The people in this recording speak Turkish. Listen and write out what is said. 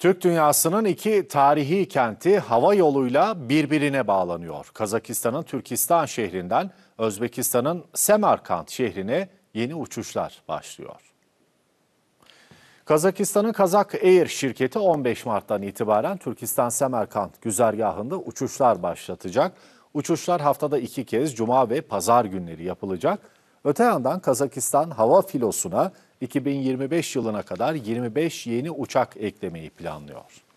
Türk dünyasının iki tarihi kenti hava yoluyla birbirine bağlanıyor. Kazakistan'ın Türkistan şehrinden Özbekistan'ın Semerkant şehrine yeni uçuşlar başlıyor. Kazakistan'ın Kazak Air şirketi 15 Mart'tan itibaren Türkistan Semerkant güzergahında uçuşlar başlatacak. Uçuşlar haftada iki kez cuma ve pazar günleri yapılacak. Öte yandan Kazakistan hava filosuna 2025 yılına kadar 25 yeni uçak eklemeyi planlıyor.